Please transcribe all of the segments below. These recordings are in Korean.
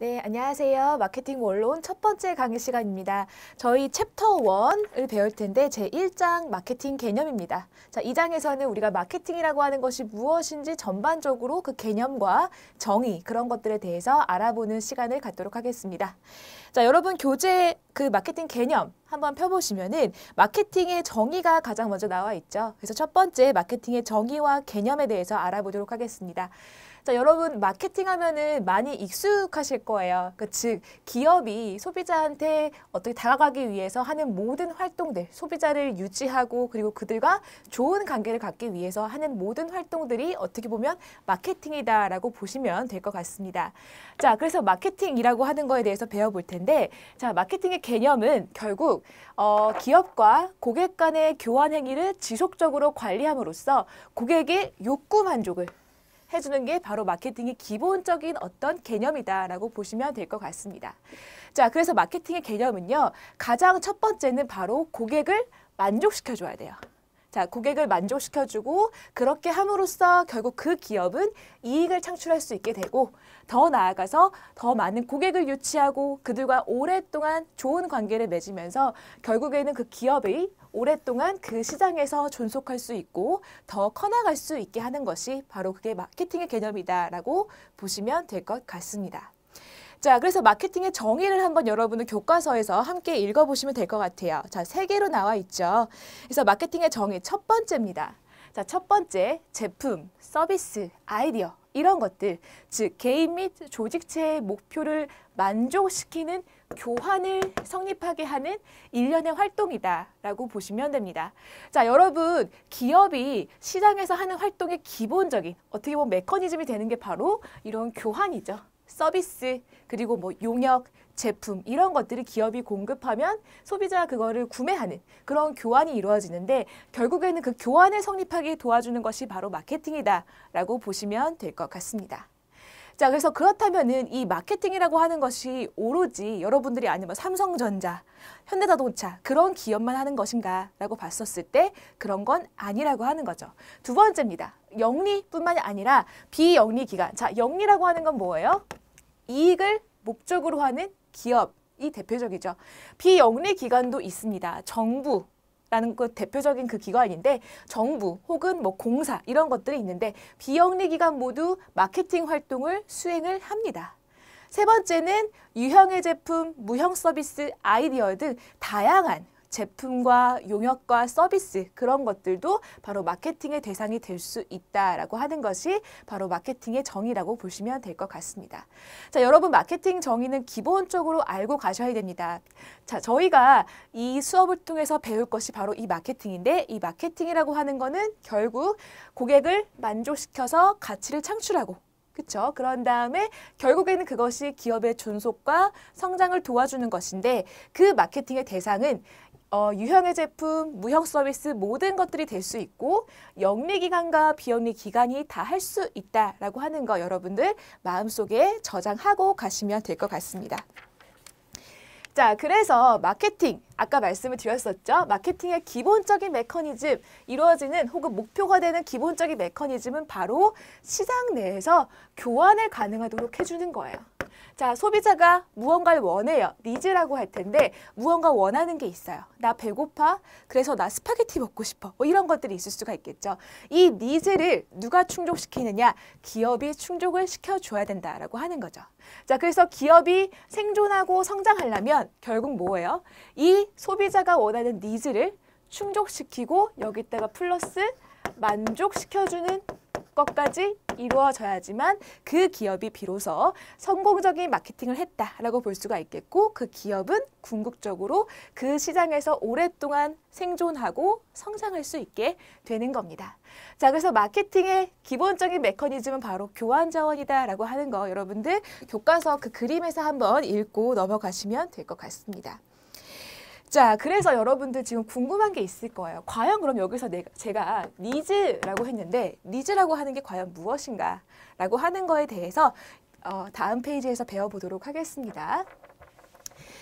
네, 안녕하세요. 마케팅 원론 첫 번째 강의 시간입니다. 저희 챕터 원을 배울 텐데 제1장 마케팅 개념입니다. 자, 2장에서는 우리가 마케팅이라고 하는 것이 무엇인지 전반적으로 그 개념과 정의 그런 것들에 대해서 알아보는 시간을 갖도록 하겠습니다. 자, 여러분 교재 그 마케팅 개념 한번 펴보시면은 마케팅의 정의가 가장 먼저 나와 있죠. 그래서 첫 번째 마케팅의 정의와 개념에 대해서 알아보도록 하겠습니다. 자, 여러분 마케팅 하면은 많이 익숙하실 거예요. 그즉 그러니까 기업이 소비자한테 어떻게 다가가기 위해서 하는 모든 활동들, 소비자를 유지하고 그리고 그들과 좋은 관계를 갖기 위해서 하는 모든 활동들이 어떻게 보면 마케팅이다라고 보시면 될 것 같습니다. 자, 그래서 마케팅이라고 하는 거에 대해서 배워볼 텐데, 자, 마케팅의 개념은 결국 어, 기업과 고객 간의 교환 행위를 지속적으로 관리함으로써 고객의 욕구 만족을 해주는 게 바로 마케팅의 기본적인 어떤 개념이다라고 보시면 될 것 같습니다. 자, 그래서 마케팅의 개념은요. 가장 첫 번째는 바로 고객을 만족시켜줘야 돼요. 자, 고객을 만족시켜주고 그렇게 함으로써 결국 그 기업은 이익을 창출할 수 있게 되고 더 나아가서 더 많은 고객을 유치하고 그들과 오랫동안 좋은 관계를 맺으면서 결국에는 그기업이 오랫동안 그 시장에서 존속할 수 있고 더 커나갈 수 있게 하는 것이 바로 그게 마케팅의 개념이다라고 보시면 될 것 같습니다. 자, 그래서 마케팅의 정의를 한번 여러분은 교과서에서 함께 읽어보시면 될 것 같아요. 자, 세 개로 나와 있죠. 그래서 마케팅의 정의 첫 번째입니다. 자, 첫 번째, 제품, 서비스, 아이디어, 이런 것들. 즉, 개인 및 조직체의 목표를 만족시키는 교환을 성립하게 하는 일련의 활동이다라고 보시면 됩니다. 자, 여러분, 기업이 시장에서 하는 활동의 기본적인 어떻게 보면 메커니즘이 되는 게 바로 이런 교환이죠. 서비스, 그리고 뭐 용역, 제품 이런 것들을 기업이 공급하면 소비자가 그거를 구매하는 그런 교환이 이루어지는데 결국에는 그 교환을 성립하게 도와주는 것이 바로 마케팅이다라고 보시면 될 것 같습니다. 자, 그래서 그렇다면은 이 마케팅이라고 하는 것이 오로지 여러분들이 아니면 뭐 삼성전자, 현대자동차 그런 기업만 하는 것인가라고 봤었을 때 그런 건 아니라고 하는 거죠. 두 번째입니다. 영리뿐만이 아니라 비영리 기간. 자, 영리라고 하는 건 뭐예요? 이익을 목적으로 하는 기업이 대표적이죠. 비영리 기관도 있습니다. 정부, 라는 그 대표적인 그 기관인데 정부 혹은 뭐 공사 이런 것들이 있는데 비영리 기관 모두 마케팅 활동을 수행을 합니다. 세 번째는 유형의 제품, 무형 서비스, 아이디어 등 다양한 제품과 용역과 서비스 그런 것들도 바로 마케팅의 대상이 될 수 있다라고 하는 것이 바로 마케팅의 정의라고 보시면 될 것 같습니다. 자, 여러분 마케팅 정의는 기본적으로 알고 가셔야 됩니다. 자, 저희가 이 수업을 통해서 배울 것이 바로 이 마케팅인데 이 마케팅이라고 하는 거는 결국 고객을 만족시켜서 가치를 창출하고 그렇죠. 그런 다음에 결국에는 그것이 기업의 존속과 성장을 도와주는 것인데 그 마케팅의 대상은 어, 유형의 제품, 무형 서비스 모든 것들이 될 수 있고 영리 기간과 비영리 기간이 다 할 수 있다라고 하는 거 여러분들 마음속에 저장하고 가시면 될 것 같습니다. 자, 그래서 마케팅, 아까 말씀을 드렸었죠. 마케팅의 기본적인 메커니즘, 이루어지는 혹은 목표가 되는 기본적인 메커니즘은 바로 시장 내에서 교환을 가능하도록 해주는 거예요. 자, 소비자가 무언가를 원해요. 니즈라고 할 텐데 무언가 원하는 게 있어요. 나 배고파. 그래서 나 스파게티 먹고 싶어. 뭐 이런 것들이 있을 수가 있겠죠. 이 니즈를 누가 충족시키느냐? 기업이 충족을 시켜줘야 된다라고 하는 거죠. 자, 그래서 기업이 생존하고 성장하려면 결국 뭐예요? 이 소비자가 원하는 니즈를 충족시키고 여기다가 플러스 만족시켜주는 것까지 이루어져야지만 그 기업이 비로소 성공적인 마케팅을 했다라고 볼 수가 있겠고 그 기업은 궁극적으로 그 시장에서 오랫동안 생존하고 성장할 수 있게 되는 겁니다. 자, 그래서 마케팅의 기본적인 메커니즘은 바로 교환 자원이다라고 하는 거 여러분들 교과서 그 그림에서 한번 읽고 넘어가시면 될 것 같습니다. 자, 그래서 여러분들 지금 궁금한 게 있을 거예요. 과연 그럼 여기서 내가, 제가 니즈라고 했는데 니즈라고 하는 게 과연 무엇인가 라고 하는 거에 대해서 어, 다음 페이지에서 배워보도록 하겠습니다.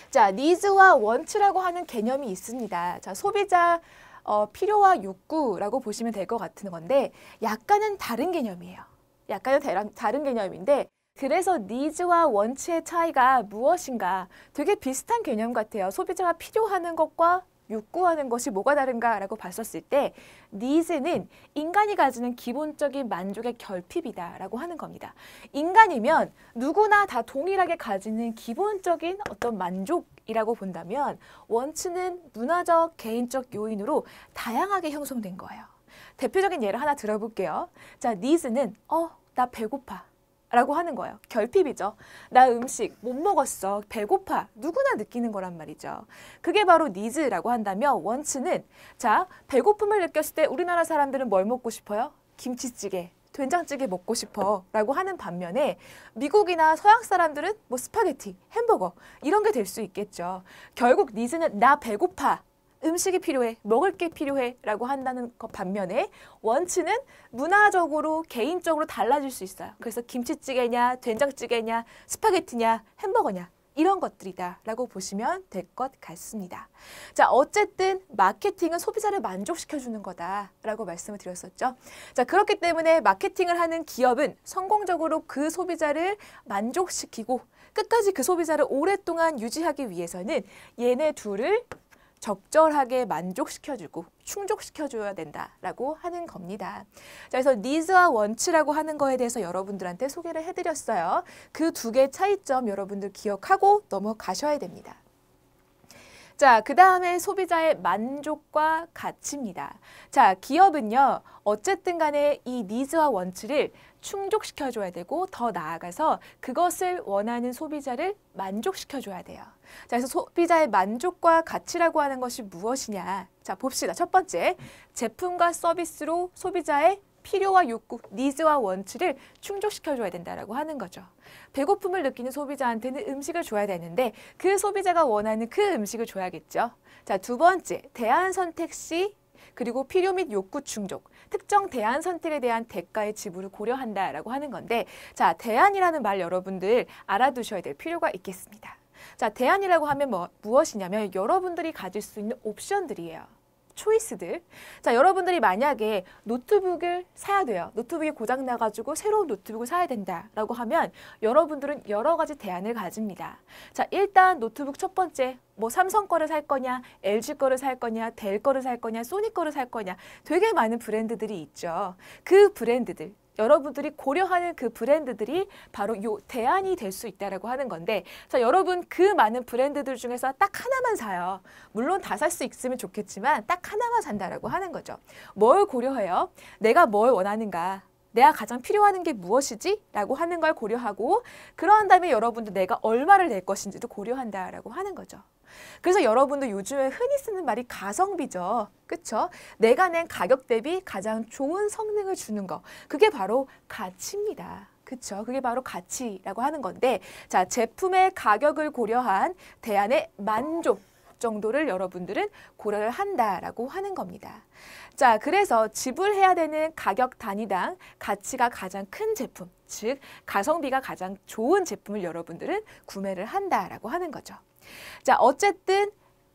자, 니즈와 원츠라고 하는 개념이 있습니다. 자, 소비자 어, 필요와 욕구라고 보시면 될 것 같은 건데 약간은 다른 개념이에요. 약간은 다른 개념인데 그래서 니즈와 원치의 차이가 무엇인가 되게 비슷한 개념 같아요. 소비자가 필요하는 것과 욕구하는 것이 뭐가 다른가라고 봤었을 때 니즈는 인간이 가지는 기본적인 만족의 결핍이다라고 하는 겁니다. 인간이면 누구나 다 동일하게 가지는 기본적인 어떤 만족이라고 본다면 원츠는 문화적, 개인적 요인으로 다양하게 형성된 거예요. 대표적인 예를 하나 들어볼게요. 자, 니즈는 어, 나 배고파. 라고 하는 거예요. 결핍이죠. 나 음식 못 먹었어. 배고파. 누구나 느끼는 거란 말이죠. 그게 바로 니즈라고 한다면 원츠는 자, 배고픔을 느꼈을 때 우리나라 사람들은 뭘 먹고 싶어요? 김치찌개, 된장찌개 먹고 싶어 라고 하는 반면에 미국이나 서양 사람들은 뭐 스파게티, 햄버거 이런 게 될 수 있겠죠. 결국 니즈는 나 배고파 음식이 필요해, 먹을 게 필요해라고 한다는 것 반면에 원치는 문화적으로 개인적으로 달라질 수 있어요. 그래서 김치찌개냐, 된장찌개냐, 스파게티냐, 햄버거냐 이런 것들이다라고 보시면 될 것 같습니다. 자, 어쨌든 마케팅은 소비자를 만족시켜주는 거다라고 말씀을 드렸었죠. 자, 그렇기 때문에 마케팅을 하는 기업은 성공적으로 그 소비자를 만족시키고 끝까지 그 소비자를 오랫동안 유지하기 위해서는 얘네 둘을 적절하게 만족시켜주고 충족시켜줘야 된다라고 하는 겁니다. 자, 그래서 니즈와 원치라고 하는 거에 대해서 여러분들한테 소개를 해드렸어요. 그 두 개의 차이점 여러분들 기억하고 넘어가셔야 됩니다. 자, 그 다음에 소비자의 만족과 가치입니다. 자, 기업은요, 어쨌든 간에 이 니즈와 원치를 충족시켜줘야 되고 더 나아가서 그것을 원하는 소비자를 만족시켜줘야 돼요. 자, 그래서 소비자의 만족과 가치라고 하는 것이 무엇이냐. 자, 봅시다. 첫 번째, 제품과 서비스로 소비자의 필요와 욕구, 니즈와 원치를 충족시켜줘야 된다라고 하는 거죠. 배고픔을 느끼는 소비자한테는 음식을 줘야 되는데 그 소비자가 원하는 그 음식을 줘야겠죠. 자, 두 번째, 대안 선택 시 그리고 필요 및 욕구 충족, 특정 대안 선택에 대한 대가의 지불을 고려한다라고 하는 건데 자, 대안이라는 말 여러분들 알아두셔야 될 필요가 있겠습니다. 자, 대안이라고 하면 뭐 무엇이냐면 여러분들이 가질 수 있는 옵션들이에요. 초이스들. 자, 여러분들이 만약에 노트북을 사야 돼요. 노트북이 고장 나가지고 새로운 노트북을 사야 된다라고 하면 여러분들은 여러 가지 대안을 가집니다. 자, 일단 노트북 첫 번째 뭐 삼성 거를 살 거냐, LG 거를 살 거냐, 델 거를 살 거냐, 소니 거를 살 거냐 되게 많은 브랜드들이 있죠. 그 브랜드들 여러분들이 고려하는 그 브랜드들이 바로 요 대안이 될 수 있다라고 하는 건데 자 여러분 그 많은 브랜드들 중에서 딱 하나만 사요. 물론 다 살 수 있으면 좋겠지만 딱 하나만 산다라고 하는 거죠. 뭘 고려해요? 내가 뭘 원하는가? 내가 가장 필요하는 게 무엇이지? 라고 하는 걸 고려하고 그러한 다음에 여러분도 내가 얼마를 낼 것인지도 고려한다라고 하는 거죠. 그래서 여러분도 요즘에 흔히 쓰는 말이 가성비죠. 그쵸 내가 낸 가격 대비 가장 좋은 성능을 주는 거. 그게 바로 가치입니다. 그쵸 그게 바로 가치라고 하는 건데 자 제품의 가격을 고려한 대안의 만족 정도를 여러분들은 고려를 한다라고 하는 겁니다. 자, 그래서 지불해야 되는 가격 단위당 가치가 가장 큰 제품, 즉 가성비가 가장 좋은 제품을 여러분들은 구매를 한다라고 하는 거죠. 자, 어쨌든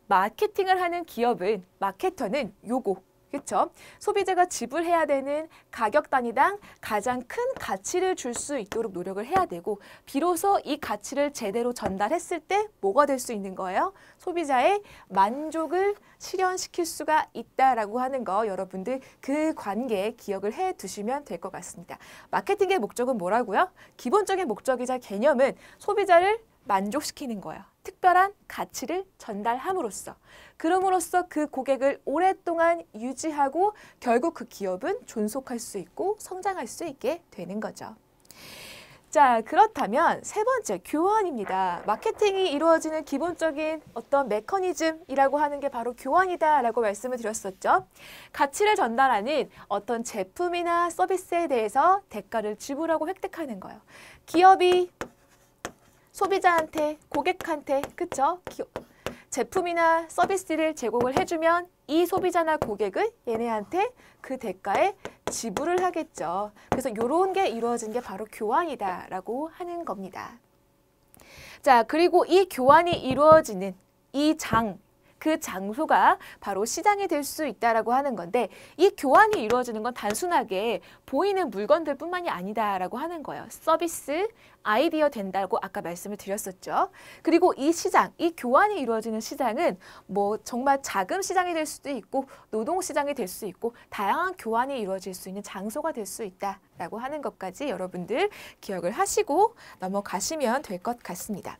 마케팅을 하는 기업은 마케터는 요거 그렇죠? 소비자가 지불해야 되는 가격 단위당 가장 큰 가치를 줄 수 있도록 노력을 해야 되고 비로소 이 가치를 제대로 전달했을 때 뭐가 될 수 있는 거예요? 소비자의 만족을 실현시킬 수가 있다라고 하는 거 여러분들 그 관계에 기억을 해두시면 될 것 같습니다. 마케팅의 목적은 뭐라고요? 기본적인 목적이자 개념은 소비자를 만족시키는 거예요. 특별한 가치를 전달함으로써 그럼으로써 그 고객을 오랫동안 유지하고 결국 그 기업은 존속할 수 있고 성장할 수 있게 되는 거죠. 자, 그렇다면 세 번째 교환입니다. 마케팅이 이루어지는 기본적인 어떤 메커니즘이라고 하는 게 바로 교환이다라고 말씀을 드렸었죠. 가치를 전달하는 어떤 제품이나 서비스에 대해서 대가를 지불하고 획득하는 거예요. 기업이 소비자한테, 고객한테, 그쵸? 제품이나 서비스를 제공을 해주면 이 소비자나 고객은 얘네한테 그 대가에 지불을 하겠죠. 그래서 이런 게 이루어진 게 바로 교환이다라고 하는 겁니다. 자, 그리고 이 교환이 이루어지는 이 장, 그 장소가 바로 시장이 될 수 있다라고 하는 건데 이 교환이 이루어지는 건 단순하게 보이는 물건들 뿐만이 아니다라고 하는 거예요. 서비스 아이디어 된다고 아까 말씀을 드렸었죠. 그리고 이 시장, 이 교환이 이루어지는 시장은 뭐 정말 자금 시장이 될 수도 있고 노동 시장이 될 수 있고 다양한 교환이 이루어질 수 있는 장소가 될 수 있다라고 하는 것까지 여러분들 기억을 하시고 넘어가시면 될 것 같습니다.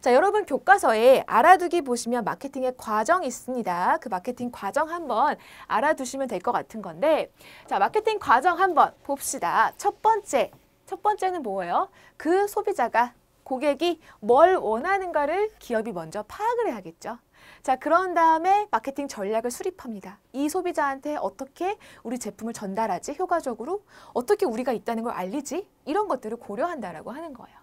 자, 여러분 교과서에 알아두기 보시면 마케팅의 과정이 있습니다. 그 마케팅 과정 한번 알아두시면 될 것 같은 건데 자, 마케팅 과정 한번 봅시다. 첫 번째, 첫 번째는 뭐예요? 그 소비자가 고객이 뭘 원하는가를 기업이 먼저 파악을 해야겠죠. 자, 그런 다음에 마케팅 전략을 수립합니다. 이 소비자한테 어떻게 우리 제품을 전달하지? 효과적으로 어떻게 우리가 있다는 걸 알리지? 이런 것들을 고려한다라고 하는 거예요.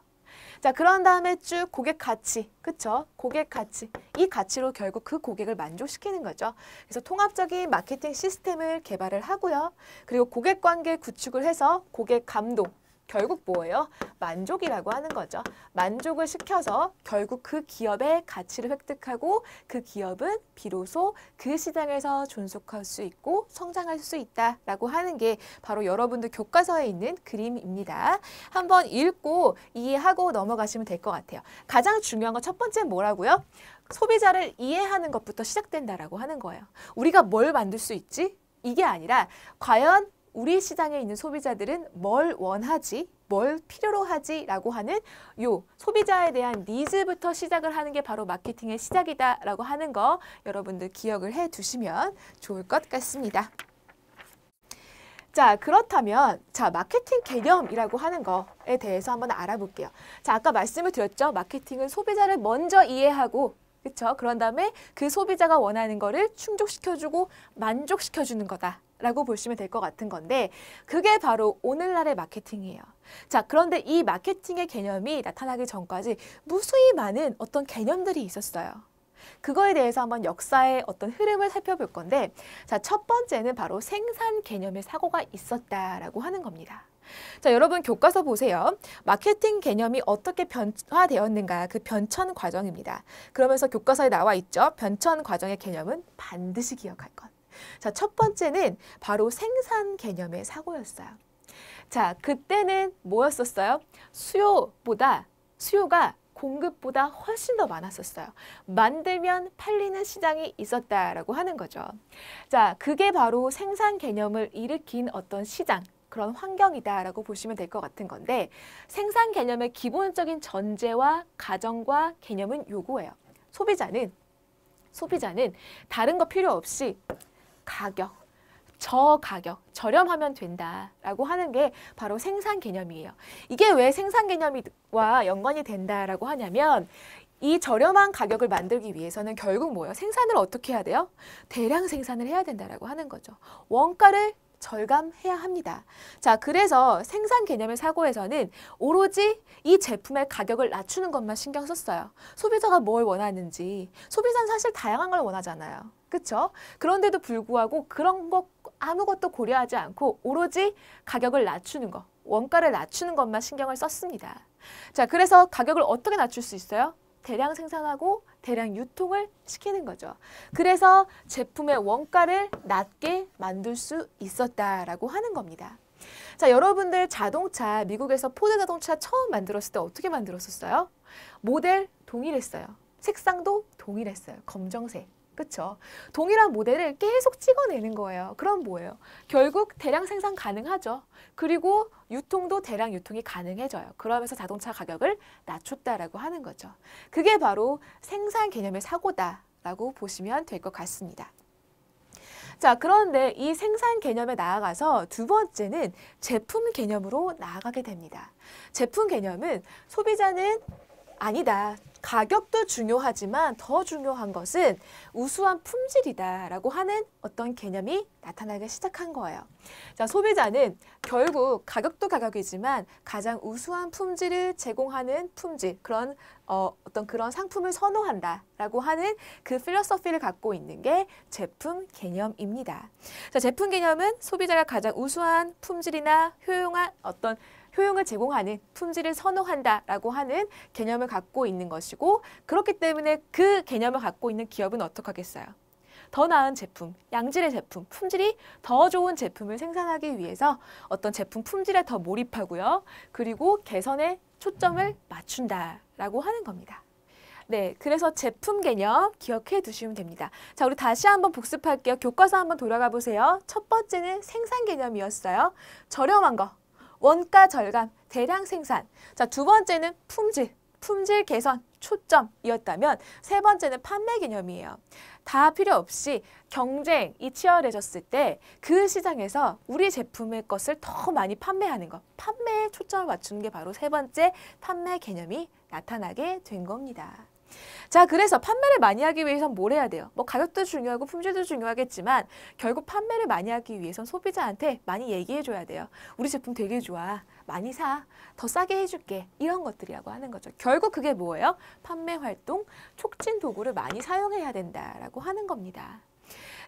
자, 그런 다음에 쭉 고객 가치, 그쵸? 고객 가치. 이 가치로 결국 그 고객을 만족시키는 거죠. 그래서 통합적인 마케팅 시스템을 개발을 하고요. 그리고 고객 관계 구축을 해서 고객 감동, 결국 뭐예요? 만족이라고 하는 거죠. 만족을 시켜서 결국 그 기업의 가치를 획득하고 그 기업은 비로소 그 시장에서 존속할 수 있고 성장할 수 있다라고 하는 게 바로 여러분들 교과서에 있는 그림입니다. 한번 읽고 이해하고 넘어가시면 될 것 같아요. 가장 중요한 건 첫 번째는 뭐라고요? 소비자를 이해하는 것부터 시작된다라고 하는 거예요. 우리가 뭘 만들 수 있지? 이게 아니라 과연 우리 시장에 있는 소비자들은 뭘 원하지, 뭘 필요로 하지라고 하는 요 소비자에 대한 니즈부터 시작을 하는 게 바로 마케팅의 시작이다라고 하는 거 여러분들 기억을 해 두시면 좋을 것 같습니다. 자, 그렇다면 자, 마케팅 개념이라고 하는 거에 대해서 한번 알아볼게요. 자, 아까 말씀을 드렸죠. 마케팅은 소비자를 먼저 이해하고 그렇죠? 그런 다음에 그 소비자가 원하는 거를 충족시켜주고 만족시켜주는 거다. 라고 보시면 될 것 같은 건데 그게 바로 오늘날의 마케팅이에요. 자 그런데 이 마케팅의 개념이 나타나기 전까지 무수히 많은 어떤 개념들이 있었어요. 그거에 대해서 한번 역사의 어떤 흐름을 살펴볼 건데 자 첫 번째는 바로 생산 개념의 사고가 있었다라고 하는 겁니다. 자, 여러분 교과서 보세요. 마케팅 개념이 어떻게 변화되었는가 그 변천 과정입니다. 그러면서 교과서에 나와 있죠. 변천 과정의 개념은 반드시 기억할 것. 자, 첫 번째는 바로 생산 개념의 사고였어요. 자, 그때는 뭐였었어요? 수요보다 수요가 공급보다 훨씬 더 많았었어요. 만들면 팔리는 시장이 있었다라고 하는 거죠. 자, 그게 바로 생산 개념을 일으킨 어떤 시장, 그런 환경이다라고 보시면 될 것 같은 건데 생산 개념의 기본적인 전제와 가정과 개념은 요구예요. 소비자는 소비자는 다른 거 필요 없이 가격, 저가격, 저렴하면 된다라고 하는 게 바로 생산 개념이에요. 이게 왜 생산 개념과 연관이 된다라고 하냐면 이 저렴한 가격을 만들기 위해서는 결국 뭐예요? 생산을 어떻게 해야 돼요? 대량 생산을 해야 된다라고 하는 거죠. 원가를 절감해야 합니다. 자, 그래서 생산 개념의 사고에서는 오로지 이 제품의 가격을 낮추는 것만 신경 썼어요. 소비자가 뭘 원하는지. 소비자는 사실 다양한 걸 원하잖아요. 그쵸 그런데도 불구하고 그런 것 아무것도 고려하지 않고 오로지 가격을 낮추는 것, 원가를 낮추는 것만 신경을 썼습니다. 자, 그래서 가격을 어떻게 낮출 수 있어요? 대량 생산하고 대량 유통을 시키는 거죠. 그래서 제품의 원가를 낮게 만들 수 있었다라고 하는 겁니다. 자, 여러분들 자동차, 미국에서 포드 자동차 처음 만들었을 때 어떻게 만들었었어요? 모델 동일했어요. 색상도 동일했어요. 검정색. 그렇죠? 동일한 모델을 계속 찍어내는 거예요. 그럼 뭐예요? 결국 대량 생산 가능하죠. 그리고 유통도 대량 유통이 가능해져요. 그러면서 자동차 가격을 낮췄다라고 하는 거죠. 그게 바로 생산 개념의 사고다라고 보시면 될 것 같습니다. 자, 그런데 이 생산 개념에 나아가서 두 번째는 제품 개념으로 나아가게 됩니다. 제품 개념은 소비자는 아니다. 가격도 중요하지만 더 중요한 것은 우수한 품질이다라고 하는 어떤 개념이 나타나기 시작한 거예요. 자, 소비자는 결국 가격도 가격이지만 가장 우수한 품질을 제공하는 품질, 그런 어, 어떤 그런 상품을 선호한다라고 하는 그 필로소피를 갖고 있는 게 제품 개념입니다. 자, 제품 개념은 소비자가 가장 우수한 품질이나 효용한 어떤 효용을 제공하는 품질을 선호한다라고 하는 개념을 갖고 있는 것이고 그렇기 때문에 그 개념을 갖고 있는 기업은 어떡하겠어요? 더 나은 제품, 양질의 제품, 품질이 더 좋은 제품을 생산하기 위해서 어떤 제품 품질에 더 몰입하고요. 그리고 개선에 초점을 맞춘다라고 하는 겁니다. 네, 그래서 제품 개념 기억해 두시면 됩니다. 자, 우리 다시 한번 복습할게요. 교과서 한번 돌아가 보세요. 첫 번째는 생산 개념이었어요. 저렴한 거, 원가 절감, 대량 생산. 자, 두 번째는 품질, 품질 개선, 초점이었다면 세 번째는 판매 개념이에요. 다 필요 없이 경쟁이 치열해졌을 때 그 시장에서 우리 제품의 것을 더 많이 판매하는 것, 판매에 초점을 맞추는 게 바로 세 번째 판매 개념이 나타나게 된 겁니다. 자, 그래서 판매를 많이 하기 위해선 뭘 해야 돼요? 뭐 가격도 중요하고 품질도 중요하겠지만 결국 판매를 많이 하기 위해선 소비자한테 많이 얘기해줘야 돼요. 우리 제품 되게 좋아. 많이 사. 더 싸게 해줄게. 이런 것들이라고 하는 거죠. 결국 그게 뭐예요? 판매 활동 촉진 도구를 많이 사용해야 된다라고 하는 겁니다.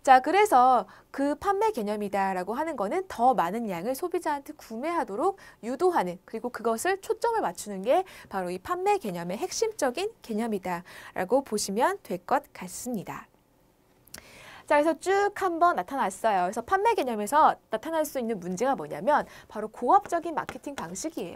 자, 그래서 그 판매 개념이다라고 하는 거는 더 많은 양을 소비자한테 구매하도록 유도하는 그리고 그것을 초점을 맞추는 게 바로 이 판매 개념의 핵심적인 개념이다라고 보시면 될 것 같습니다. 자, 그래서 쭉 한번 나타났어요. 그래서 판매 개념에서 나타날 수 있는 문제가 뭐냐면 바로 고압적인 마케팅 방식이에요.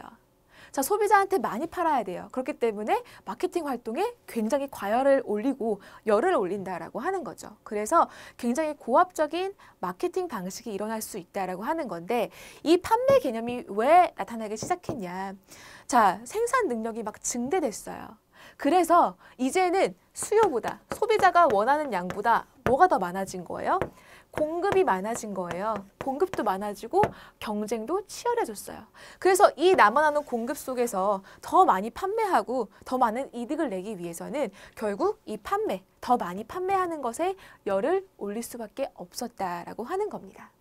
자, 소비자한테 많이 팔아야 돼요. 그렇기 때문에 마케팅 활동에 굉장히 과열을 올리고 열을 올린다라고 하는 거죠. 그래서 굉장히 고압적인 마케팅 방식이 일어날 수 있다라고 하는 건데 이 판매 개념이 왜 나타나기 시작했냐. 자, 생산 능력이 막 증대됐어요. 그래서 이제는 수요보다 소비자가 원하는 양보다 뭐가 더 많아진 거예요? 공급이 많아진 거예요. 공급도 많아지고 경쟁도 치열해졌어요. 그래서 이 남아나는 공급 속에서 더 많이 판매하고 더 많은 이득을 내기 위해서는 결국 이 판매, 더 많이 판매하는 것에 열을 올릴 수밖에 없었다라고 하는 겁니다.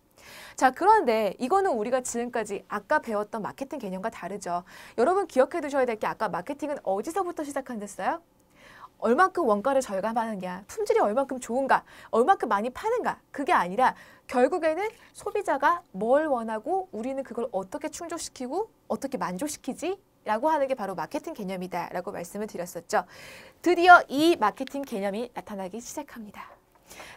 자, 그런데 이거는 우리가 지금까지 아까 배웠던 마케팅 개념과 다르죠. 여러분 기억해 두셔야 될 게 아까 마케팅은 어디서부터 시작한댔어요? 얼만큼 원가를 절감하느냐, 품질이 얼만큼 좋은가, 얼만큼 많이 파는가 그게 아니라 결국에는 소비자가 뭘 원하고 우리는 그걸 어떻게 충족시키고 어떻게 만족시키지 라고 하는 게 바로 마케팅 개념이다 라고 말씀을 드렸었죠. 드디어 이 마케팅 개념이 나타나기 시작합니다.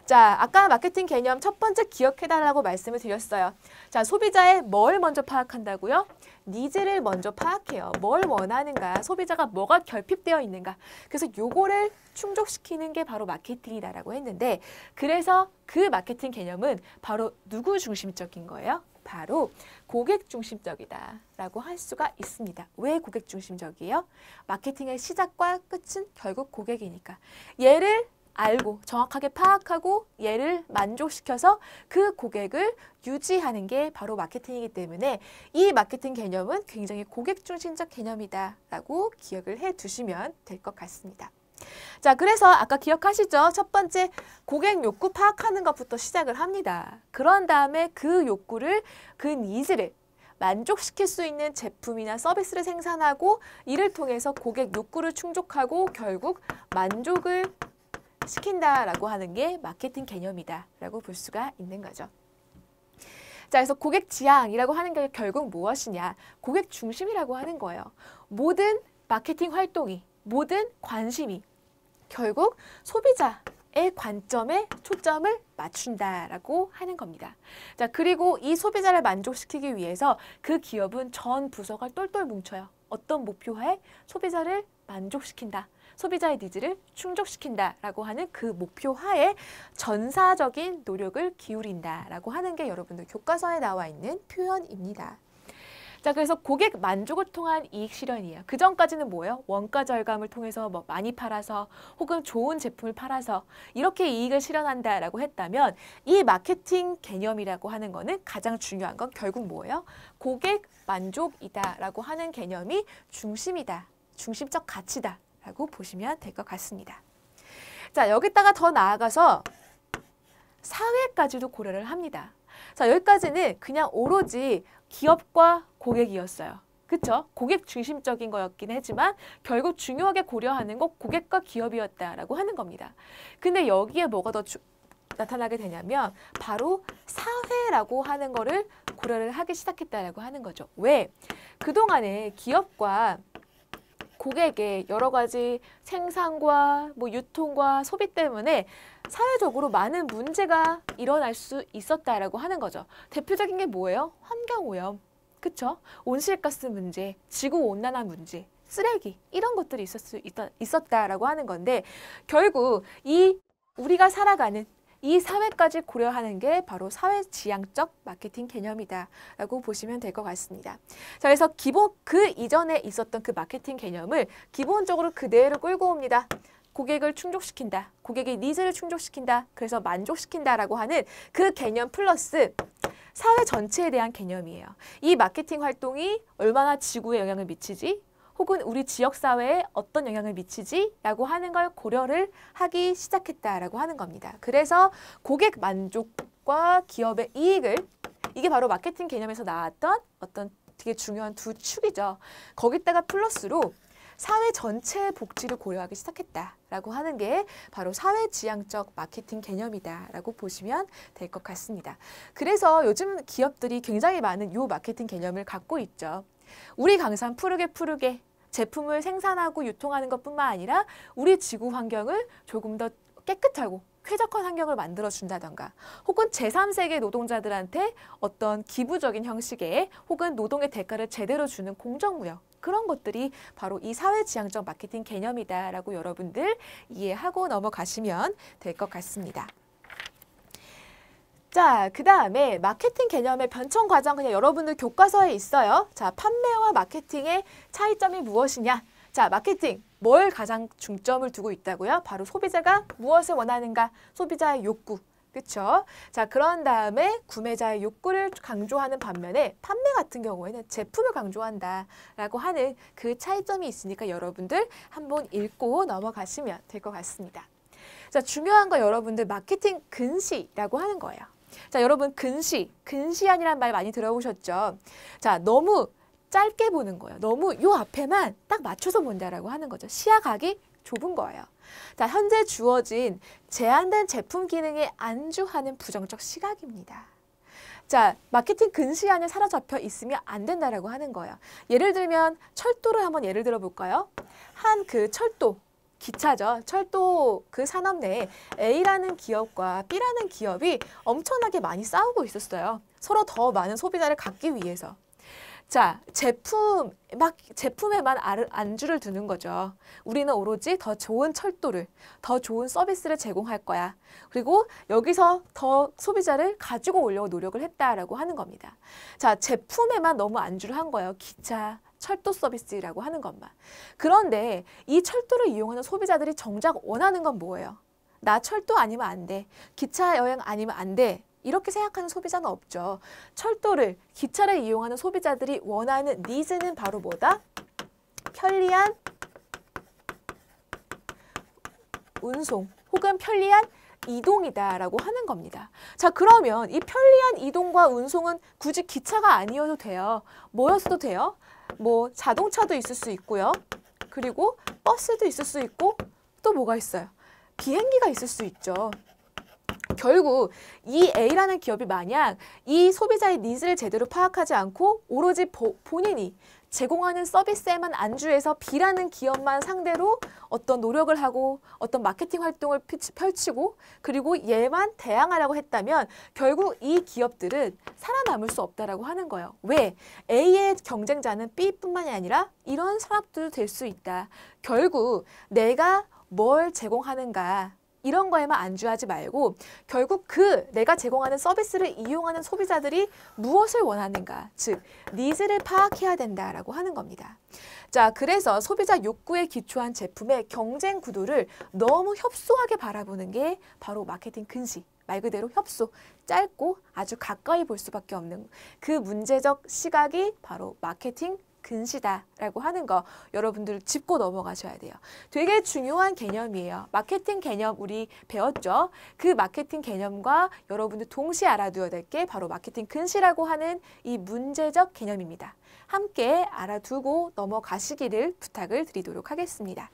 자, 아까 마케팅 개념 첫 번째 기억해달라고 말씀을 드렸어요. 자, 소비자의 뭘 먼저 파악한다고요? 니즈를 먼저 파악해요. 뭘 원하는가, 소비자가 뭐가 결핍되어 있는가. 그래서 요거를 충족시키는 게 바로 마케팅이다라고 했는데 그래서 그 마케팅 개념은 바로 누구 중심적인 거예요? 바로 고객 중심적이다라고 할 수가 있습니다. 왜 고객 중심적이에요? 마케팅의 시작과 끝은 결국 고객이니까. 얘를 알고 정확하게 파악하고 얘를 만족시켜서 그 고객을 유지하는 게 바로 마케팅이기 때문에 이 마케팅 개념은 굉장히 고객 중심적 개념이다라고 기억을 해 두시면 될 것 같습니다. 자, 그래서 아까 기억하시죠? 첫 번째 고객 욕구 파악하는 것부터 시작을 합니다. 그런 다음에 그 욕구를 그 니즈를 만족시킬 수 있는 제품이나 서비스를 생산하고 이를 통해서 고객 욕구를 충족하고 결국 만족을 시킨다라고 하는 게 마케팅 개념이다라고 볼 수가 있는 거죠. 자, 그래서 고객 지향이라고 하는 게 결국 무엇이냐? 고객 중심이라고 하는 거예요. 모든 마케팅 활동이, 모든 관심이 결국 소비자의 관점에 초점을 맞춘다라고 하는 겁니다. 자, 그리고 이 소비자를 만족시키기 위해서 그 기업은 전 부서가 똘똘 뭉쳐요. 어떤 목표에 소비자를 만족시킨다. 소비자의 니즈를 충족시킨다라고 하는 그 목표하에 전사적인 노력을 기울인다라고 하는 게 여러분들 교과서에 나와 있는 표현입니다. 자, 그래서 고객 만족을 통한 이익 실현이에요. 그 전까지는 뭐예요? 원가 절감을 통해서 뭐 많이 팔아서 혹은 좋은 제품을 팔아서 이렇게 이익을 실현한다라고 했다면 이 마케팅 개념이라고 하는 거는 가장 중요한 건 결국 뭐예요? 고객 만족이다라고 하는 개념이 중심이다. 중심적 가치다. 라고 보시면 될 것 같습니다. 자, 여기다가 더 나아가서 사회까지도 고려를 합니다. 자, 여기까지는 그냥 오로지 기업과 고객이었어요. 그렇죠? 고객 중심적인 거였긴 하지만 결국 중요하게 고려하는 거 고객과 기업이었다라고 하는 겁니다. 근데 여기에 뭐가 더 주, 나타나게 되냐면 바로 사회라고 하는 거를 고려를 하기 시작했다라고 하는 거죠. 왜? 그동안에 기업과 고객의 여러 가지 생산과 뭐 유통과 소비 때문에 사회적으로 많은 문제가 일어날 수 있었다라고 하는 거죠. 대표적인 게 뭐예요? 환경오염, 그쵸? 온실가스 문제, 지구온난화 문제, 쓰레기 이런 것들이 있었, 있었다라고 하는 건데 결국 이 우리가 살아가는 이 사회까지 고려하는 게 바로 사회 지향적 마케팅 개념이다라고 보시면 될 것 같습니다. 자, 그래서 기본 그 이전에 있었던 그 마케팅 개념을 기본적으로 그대로 끌고 옵니다. 고객을 충족시킨다. 고객의 니즈를 충족시킨다. 그래서 만족시킨다라고 하는 그 개념 플러스 사회 전체에 대한 개념이에요. 이 마케팅 활동이 얼마나 지구에 영향을 미치지? 혹은 우리 지역사회에 어떤 영향을 미치지? 라고 하는 걸 고려를 하기 시작했다라고 하는 겁니다. 그래서 고객 만족과 기업의 이익을 이게 바로 마케팅 개념에서 나왔던 어떤 되게 중요한 두 축이죠. 거기다가 플러스로 사회 전체의 복지를 고려하기 시작했다라고 하는 게 바로 사회지향적 마케팅 개념이다라고 보시면 될 것 같습니다. 그래서 요즘 기업들이 굉장히 많은 요 마케팅 개념을 갖고 있죠. 우리 강산 푸르게 푸르게 제품을 생산하고 유통하는 것뿐만 아니라 우리 지구 환경을 조금 더 깨끗하고 쾌적한 환경을 만들어준다던가 혹은 제3세계 노동자들한테 어떤 기부적인 형식의 혹은 노동의 대가를 제대로 주는 공정무역 그런 것들이 바로 이 사회지향적 마케팅 개념이다라고 여러분들 이해하고 넘어가시면 될 것 같습니다. 자, 그 다음에 마케팅 개념의 변천 과정 그냥 여러분들 교과서에 있어요. 자, 판매와 마케팅의 차이점이 무엇이냐? 자, 마케팅. 뭘 가장 중점을 두고 있다고요? 바로 소비자가 무엇을 원하는가? 소비자의 욕구. 그렇죠? 자, 그런 다음에 구매자의 욕구를 강조하는 반면에 판매 같은 경우에는 제품을 강조한다라고 하는 그 차이점이 있으니까 여러분들 한번 읽고 넘어가시면 될 것 같습니다. 자, 중요한 거 여러분들 마케팅 근시라고 하는 거예요. 자, 여러분 근시, 근시안이란 말 많이 들어보셨죠? 자, 너무 짧게 보는 거예요. 너무 요 앞에만 딱 맞춰서 본다라고 하는 거죠. 시야각이 좁은 거예요. 자, 현재 주어진 제한된 제품 기능에 안주하는 부정적 시각입니다. 자, 마케팅 근시안에 사로잡혀 있으면 안 된다라고 하는 거예요. 예를 들면 철도를 한번 예를 들어 볼까요? 한 그 철도 기차죠. 철도 그 산업 내에 A라는 기업과 B라는 기업이 엄청나게 많이 싸우고 있었어요. 서로 더 많은 소비자를 갖기 위해서. 자, 제품, 막 제품에만 안주를 두는 거죠. 우리는 오로지 더 좋은 철도를, 더 좋은 서비스를 제공할 거야. 그리고 여기서 더 소비자를 가지고 오려고 노력을 했다라고 하는 겁니다. 자, 제품에만 너무 안주를 한 거예요. 기차, 철도 서비스라고 하는 것만. 그런데 이 철도를 이용하는 소비자들이 정작 원하는 건 뭐예요? 나 철도 아니면 안 돼. 기차 여행 아니면 안 돼. 이렇게 생각하는 소비자는 없죠. 철도를, 기차를 이용하는 소비자들이 원하는 니즈는 바로 뭐다? 편리한 운송 혹은 편리한 이동이다라고 하는 겁니다. 자 그러면 이 편리한 이동과 운송은 굳이 기차가 아니어도 돼요. 뭐였어도 돼요. 뭐 자동차도 있을 수 있고요. 그리고 버스도 있을 수 있고 또 뭐가 있어요? 비행기가 있을 수 있죠. 결국 이 A라는 기업이 만약 이 소비자의 니즈를 제대로 파악하지 않고 오로지 보, 본인이 제공하는 서비스에만 안주해서 B라는 기업만 상대로 어떤 노력을 하고 어떤 마케팅 활동을 펼치고 그리고 얘만 대항하라고 했다면 결국 이 기업들은 살아남을 수 없다라고 하는 거예요. 왜? A의 경쟁자는 B뿐만이 아니라 이런 사업들도될 수 있다. 결국 내가 뭘 제공하는가 이런 거에만 안주하지 말고 결국 그 내가 제공하는 서비스를 이용하는 소비자들이 무엇을 원하는가, 즉 니즈를 파악해야 된다라고 하는 겁니다. 자, 그래서 소비자 욕구에 기초한 제품의 경쟁 구도를 너무 협소하게 바라보는 게 바로 마케팅 근시, 말 그대로 협소, 짧고 아주 가까이 볼 수밖에 없는 그 문제적 시각이 바로 마케팅 근시다라고 하는 거 여러분들 짚고 넘어가셔야 돼요. 되게 중요한 개념이에요. 마케팅 개념 우리 배웠죠? 그 마케팅 개념과 여러분들 동시에 알아두어야 될 게 바로 마케팅 근시라고 하는 이 문제적 개념입니다. 함께 알아두고 넘어가시기를 부탁을 드리도록 하겠습니다.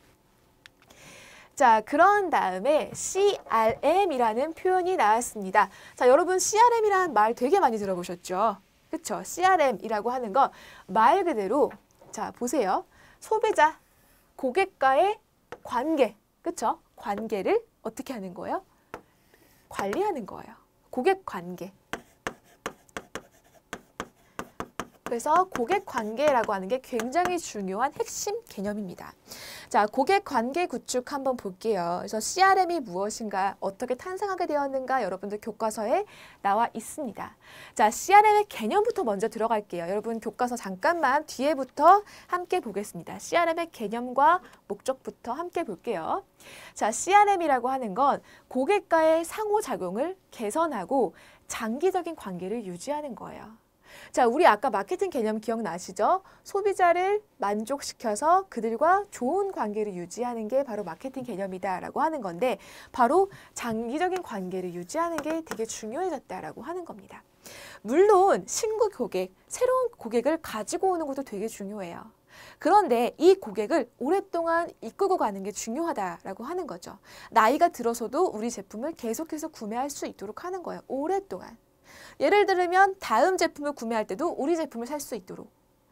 자, 그런 다음에 CRM이라는 표현이 나왔습니다. 자, 여러분 CRM이란 말 되게 많이 들어보셨죠? 그쵸? CRM이라고 하는 건 말 그대로 자 보세요. 소비자, 고객과의 관계, 그쵸? 관계를 어떻게 하는 거예요? 관리하는 거예요. 고객 관계. 그래서 고객 관계라고 하는 게 굉장히 중요한 핵심 개념입니다. 자, 고객 관계 구축 한번 볼게요. 그래서 CRM이 무엇인가, 어떻게 탄생하게 되었는가 여러분들 교과서에 나와 있습니다. 자, CRM의 개념부터 먼저 들어갈게요. 여러분 교과서 잠깐만 뒤에부터 함께 보겠습니다. CRM의 개념과 목적부터 함께 볼게요. 자, CRM이라고 하는 건 고객과의 상호작용을 개선하고 장기적인 관계를 유지하는 거예요. 자, 우리 아까 마케팅 개념 기억나시죠? 소비자를 만족시켜서 그들과 좋은 관계를 유지하는 게 바로 마케팅 개념이다라고 하는 건데 바로 장기적인 관계를 유지하는 게 되게 중요해졌다라고 하는 겁니다. 물론 신구 고객, 새로운 고객을 가지고 오는 것도 되게 중요해요. 그런데 이 고객을 오랫동안 이끌고 가는 게 중요하다라고 하는 거죠. 나이가 들어서도 우리 제품을 계속해서 구매할 수 있도록 하는 거예요. 오랫동안. 예를 들면 다음 제품을 구매할 때도 우리 제품을 살 수 있도록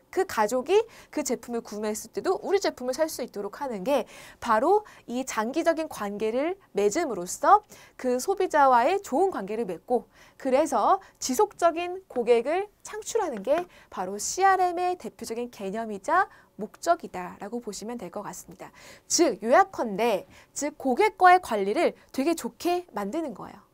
그 가족이 그 제품을 구매했을 때도 우리 제품을 살 수 있도록 하는 게 바로 이 장기적인 관계를 맺음으로써 그 소비자와의 좋은 관계를 맺고 그래서 지속적인 고객을 창출하는 게 바로 CRM의 대표적인 개념이자 목적이다라고 보시면 될 것 같습니다. 즉 요약컨대 즉 고객과의 관리를 되게 좋게 만드는 거예요.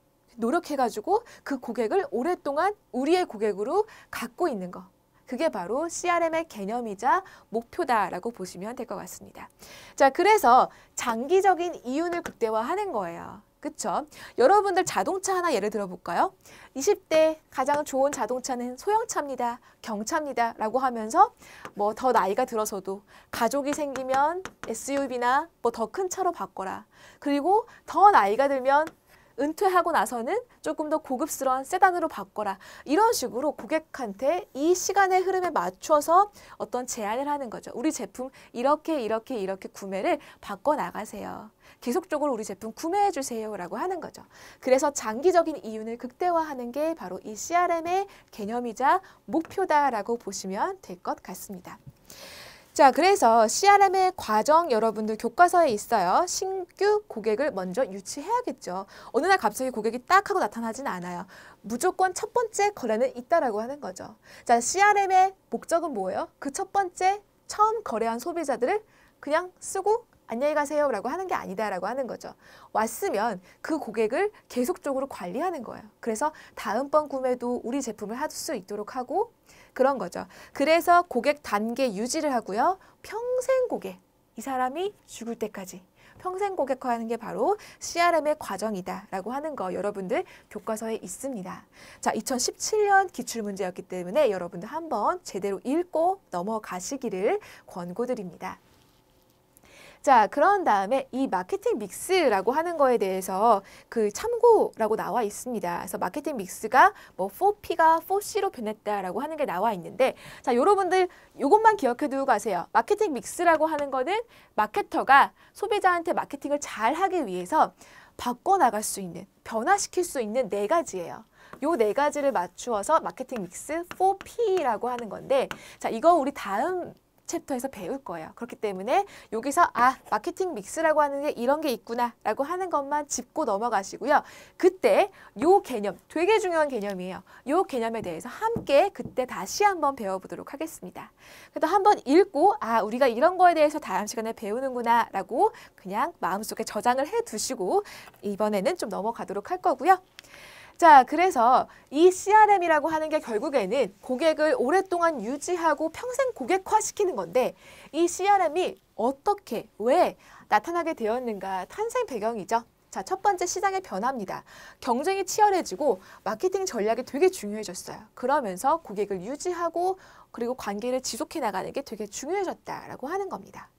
노력해가지고 그 고객을 오랫동안 우리의 고객으로 갖고 있는 거. 그게 바로 CRM의 개념이자 목표다라고 보시면 될 것 같습니다. 자, 그래서 장기적인 이윤을 극대화하는 거예요. 그쵸? 여러분들 자동차 하나 예를 들어볼까요? 20대 가장 좋은 자동차는 소형차입니다. 경차입니다. 라고 하면서 뭐 더 나이가 들어서도 가족이 생기면 SUV나 뭐 더 큰 차로 바꿔라. 그리고 더 나이가 들면 은퇴하고 나서는 조금 더 고급스러운 세단으로 바꿔라. 이런 식으로 고객한테 이 시간의 흐름에 맞춰서 어떤 제안을 하는 거죠. 우리 제품 이렇게 이렇게 이렇게 구매를 바꿔나가세요. 계속적으로 우리 제품 구매해 주세요라고 하는 거죠. 그래서 장기적인 이윤을 극대화하는 게 바로 이 CRM의 개념이자 목표다라고 보시면 될 것 같습니다. 자, 그래서 CRM의 과정 여러분들 교과서에 있어요. 신규 고객을 먼저 유치해야겠죠. 어느 날 갑자기 고객이 딱 하고 나타나진 않아요. 무조건 첫 번째 거래는 있다라고 하는 거죠. 자, CRM의 목적은 뭐예요? 그 첫 번째 처음 거래한 소비자들을 그냥 쓰고 안녕히 가세요 라고 하는 게 아니다라고 하는 거죠. 왔으면 그 고객을 계속적으로 관리하는 거예요. 그래서 다음번 구매도 우리 제품을 할 수 있도록 하고 그런 거죠. 그래서 고객 단계 유지를 하고요. 평생 고객, 이 사람이 죽을 때까지 평생 고객화하는 게 바로 CRM의 과정이다라고 하는 거 여러분들 교과서에 있습니다. 자, 2017년 기출문제였기 때문에 여러분들 한번 제대로 읽고 넘어가시기를 권고드립니다. 자, 그런 다음에 이 마케팅 믹스라고 하는 거에 대해서 그 참고라고 나와 있습니다. 그래서 마케팅 믹스가 뭐 4P가 4C로 변했다라고 하는 게 나와 있는데 자, 여러분들 이것만 기억해 두고 가세요. 마케팅 믹스라고 하는 거는 마케터가 소비자한테 마케팅을 잘 하기 위해서 바꿔나갈 수 있는, 변화시킬 수 있는 네 가지예요. 요 네 가지를 맞추어서 마케팅 믹스 4P라고 하는 건데 자 이거 우리 다음 챕터에서 배울 거예요. 그렇기 때문에 여기서 아 마케팅 믹스라고 하는 게 이런 게 있구나 라고 하는 것만 짚고 넘어가시고요. 그때 요 개념 되게 중요한 개념이에요. 요 개념에 대해서 함께 그때 다시 한번 배워보도록 하겠습니다. 그래도 한번 읽고 아 우리가 이런 거에 대해서 다음 시간에 배우는구나 라고 그냥 마음속에 저장을 해두시고 이번에는 좀 넘어가도록 할 거고요. 자, 그래서 이 CRM이라고 하는 게 결국에는 고객을 오랫동안 유지하고 평생 고객화시키는 건데 이 CRM이 어떻게, 왜 나타나게 되었는가 탄생 배경이죠. 자, 첫 번째 시장의 변화입니다. 경쟁이 치열해지고 마케팅 전략이 되게 중요해졌어요. 그러면서 고객을 유지하고 그리고 관계를 지속해 나가는 게 되게 중요해졌다라고 하는 겁니다.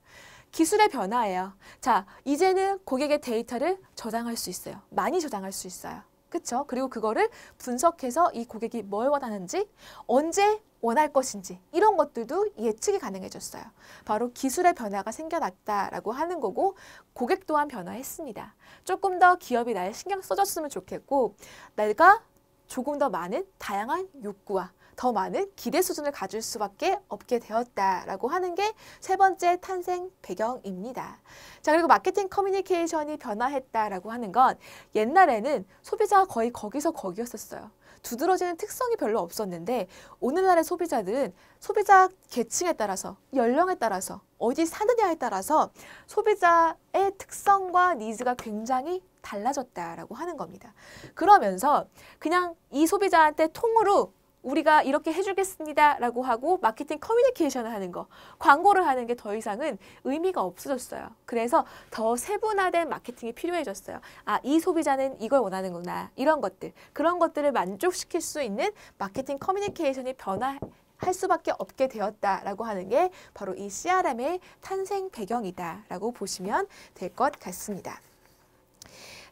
기술의 변화예요. 자, 이제는 고객의 데이터를 저장할 수 있어요. 많이 저장할 수 있어요. 그렇죠? 그리고 그거를 분석해서 이 고객이 뭘 원하는지 언제 원할 것인지 이런 것들도 예측이 가능해졌어요. 바로 기술의 변화가 생겨났다라고 하는 거고 고객 또한 변화했습니다. 조금 더 기업이 나날 신경 써줬으면 좋겠고 내가 조금 더 많은 다양한 욕구와 더 많은 기대 수준을 가질 수밖에 없게 되었다라고 하는 게 세 번째 탄생 배경입니다. 자, 그리고 마케팅 커뮤니케이션이 변화했다라고 하는 건 옛날에는 소비자가 거의 거기서 거기였었어요. 두드러지는 특성이 별로 없었는데 오늘날의 소비자들은 소비자 계층에 따라서 연령에 따라서 어디 사느냐에 따라서 소비자의 특성과 니즈가 굉장히 달라졌다라고 하는 겁니다. 그러면서 그냥 이 소비자한테 통으로 우리가 이렇게 해주겠습니다라고 하고 마케팅 커뮤니케이션을 하는 거, 광고를 하는 게 더 이상은 의미가 없어졌어요. 그래서 더 세분화된 마케팅이 필요해졌어요. 아, 이 소비자는 이걸 원하는구나. 이런 것들. 그런 것들을 만족시킬 수 있는 마케팅 커뮤니케이션이 변화 할 수밖에 없게 되었다라고 하는 게 바로 이 CRM의 탄생 배경이다라고 보시면 될 것 같습니다.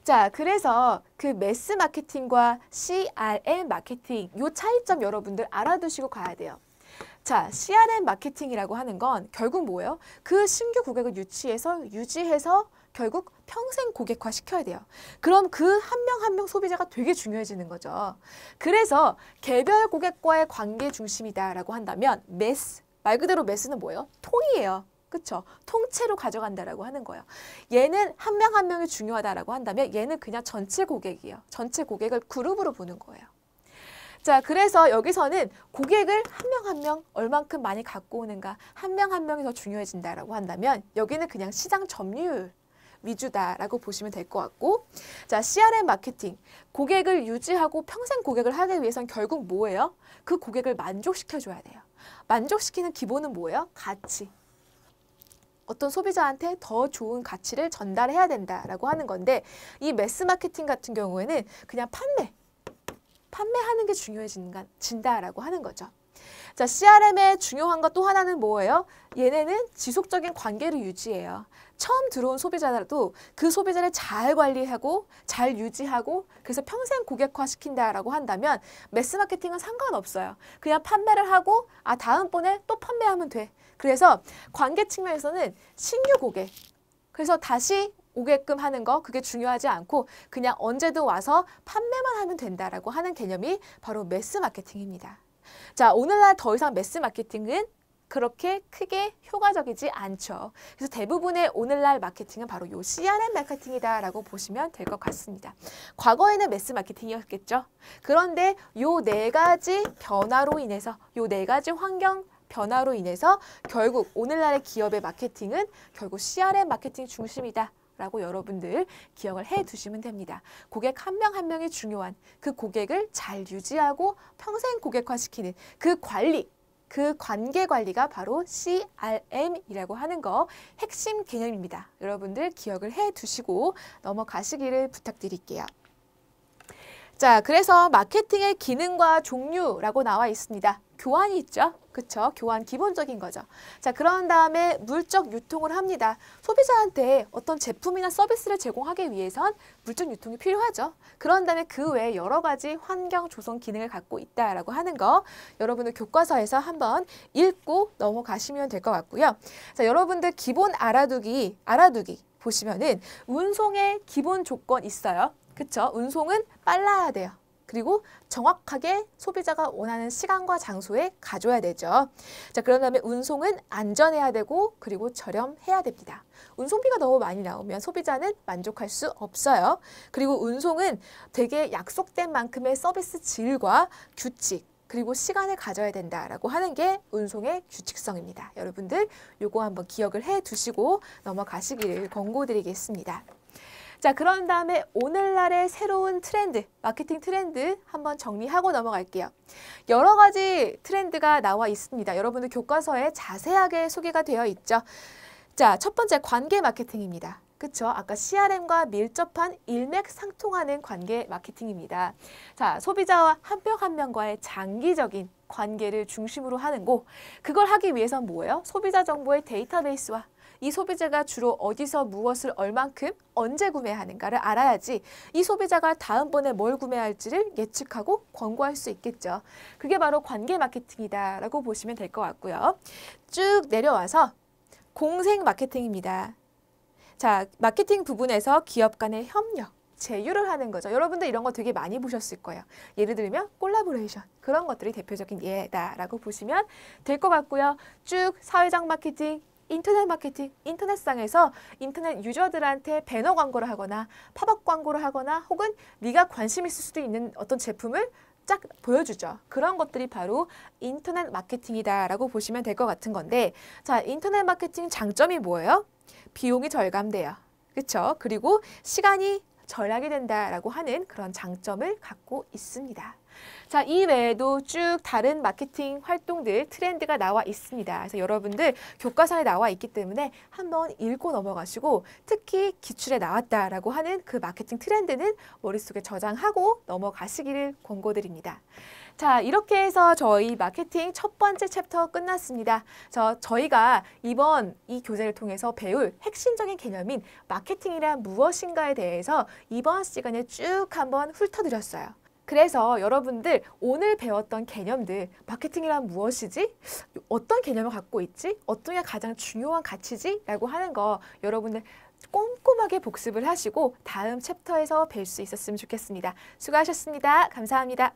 자, 그래서 그 매스 마케팅과 CRM 마케팅 요 차이점 여러분들 알아두시고 가야 돼요. 자, CRM 마케팅이라고 하는 건 결국 뭐예요? 그 신규 고객을 유치해서 유지해서 결국 평생 고객화 시켜야 돼요. 그럼 그 한 명 한 명 소비자가 되게 중요해지는 거죠. 그래서 개별 고객과의 관계 중심이다라고 한다면 매스 말 그대로 매스는 뭐예요? 통이에요. 그렇죠? 통째로 가져간다라고 하는 거예요. 얘는 한 명 한 명이 중요하다라고 한다면 얘는 그냥 전체 고객이에요. 전체 고객을 그룹으로 보는 거예요. 자, 그래서 여기서는 고객을 한 명 한 명 얼만큼 많이 갖고 오는가 한 명 한 명이 더 중요해진다라고 한다면 여기는 그냥 시장 점유율 위주다라고 보시면 될 것 같고 자 CRM 마케팅 고객을 유지하고 평생 고객을 하기 위해선 결국 뭐예요? 그 고객을 만족시켜줘야 돼요. 만족시키는 기본은 뭐예요? 가치. 어떤 소비자한테 더 좋은 가치를 전달해야 된다라고 하는 건데 이 매스 마케팅 같은 경우에는 그냥 판매, 판매하는 게 중요해진다라고 하는 거죠. 자, CRM의 중요한 것 또 하나는 뭐예요? 얘네는 지속적인 관계를 유지해요. 처음 들어온 소비자라도 그 소비자를 잘 관리하고 잘 유지하고 그래서 평생 고객화시킨다라고 한다면 매스 마케팅은 상관없어요. 그냥 판매를 하고 아 다음번에 또 판매하면 돼. 그래서 관계 측면에서는 신규 고객, 그래서 다시 오게끔 하는 거 그게 중요하지 않고 그냥 언제든 와서 판매만 하면 된다라고 하는 개념이 바로 매스 마케팅입니다. 자 오늘날 더 이상 매스 마케팅은 그렇게 크게 효과적이지 않죠. 그래서 대부분의 오늘날 마케팅은 바로 요 CRM 마케팅이다라고 보시면 될 것 같습니다. 과거에는 매스 마케팅이었겠죠. 그런데 요 네 가지 변화로 인해서 요 네 가지 환경 변화로 인해서 결국 오늘날의 기업의 마케팅은 결국 CRM 마케팅 중심이다. 라고 여러분들 기억을 해 두시면 됩니다. 고객 한 명한 한 명이 중요한 그 고객을 잘 유지하고 평생 고객화시키는 그 관리 그 관계 관리가 바로 CRM이라고 하는 거 핵심 개념입니다. 여러분들 기억을 해 두시고 넘어가시기를 부탁드릴게요. 자, 그래서 마케팅의 기능과 종류라고 나와 있습니다. 교환이 있죠. 그렇죠? 교환 기본적인 거죠. 자, 그런 다음에 물적 유통을 합니다. 소비자한테 어떤 제품이나 서비스를 제공하기 위해선 물적 유통이 필요하죠. 그런 다음에 그 외에 여러 가지 환경 조성 기능을 갖고 있다라고 하는 거 여러분들 교과서에서 한번 읽고 넘어가시면 될 것 같고요. 자, 여러분들 기본 알아두기, 알아두기 보시면은 운송의 기본 조건 있어요. 그렇죠? 운송은 빨라야 돼요. 그리고 정확하게 소비자가 원하는 시간과 장소에 가져야 되죠. 자, 그런 다음에 운송은 안전해야 되고 그리고 저렴해야 됩니다. 운송비가 너무 많이 나오면 소비자는 만족할 수 없어요. 그리고 운송은 되게 약속된 만큼의 서비스 질과 규칙, 그리고 시간을 가져야 된다라고 하는 게 운송의 규칙성입니다. 여러분들 요거 한번 기억을 해 두시고 넘어가시기를 권고드리겠습니다. 자, 그런 다음에 오늘날의 새로운 트렌드, 마케팅 트렌드 한번 정리하고 넘어갈게요. 여러 가지 트렌드가 나와 있습니다. 여러분들 교과서에 자세하게 소개가 되어 있죠. 자, 첫 번째 관계 마케팅입니다. 그쵸 아까 CRM과 밀접한 일맥상통하는 관계 마케팅입니다. 자, 소비자와 한 명 한 명과의 장기적인 관계를 중심으로 하는 곳 그걸 하기 위해선 뭐예요? 소비자 정보의 데이터베이스와 이 소비자가 주로 어디서 무엇을 얼만큼 언제 구매하는가를 알아야지 이 소비자가 다음번에 뭘 구매할지를 예측하고 권고할 수 있겠죠. 그게 바로 관계 마케팅이다라고 보시면 될 것 같고요. 쭉 내려와서 공생 마케팅입니다. 자, 마케팅 부분에서 기업 간의 협력, 제휴를 하는 거죠. 여러분들 이런 거 되게 많이 보셨을 거예요. 예를 들면 콜라보레이션 그런 것들이 대표적인 예다라고 보시면 될 것 같고요. 쭉 사회적 마케팅, 인터넷 마케팅, 인터넷상에서 인터넷 유저들한테 배너 광고를 하거나 팝업 광고를 하거나 혹은 네가 관심 있을 수도 있는 어떤 제품을 쫙 보여주죠. 그런 것들이 바로 인터넷 마케팅이다라고 보시면 될 것 같은 건데 자 인터넷 마케팅 장점이 뭐예요? 비용이 절감돼요. 그렇죠? 그리고 시간이 절약이 된다라고 하는 그런 장점을 갖고 있습니다. 자, 이 외에도 쭉 다른 마케팅 활동들 트렌드가 나와 있습니다. 그래서 여러분들 교과서에 나와 있기 때문에 한번 읽고 넘어가시고 특히 기출에 나왔다라고 하는 그 마케팅 트렌드는 머릿속에 저장하고 넘어가시기를 권고드립니다. 자, 이렇게 해서 저희 마케팅 첫 번째 챕터 끝났습니다. 저, 저희가 이번 이 교재를 통해서 배울 핵심적인 개념인 마케팅이란 무엇인가에 대해서 이번 시간에 쭉 한번 훑어드렸어요. 그래서 여러분들 오늘 배웠던 개념들 마케팅이란 무엇이지? 어떤 개념을 갖고 있지? 어떤 게 가장 중요한 가치지? 라고 하는 거 여러분들 꼼꼼하게 복습을 하시고 다음 챕터에서 뵐 수 있었으면 좋겠습니다. 수고하셨습니다. 감사합니다.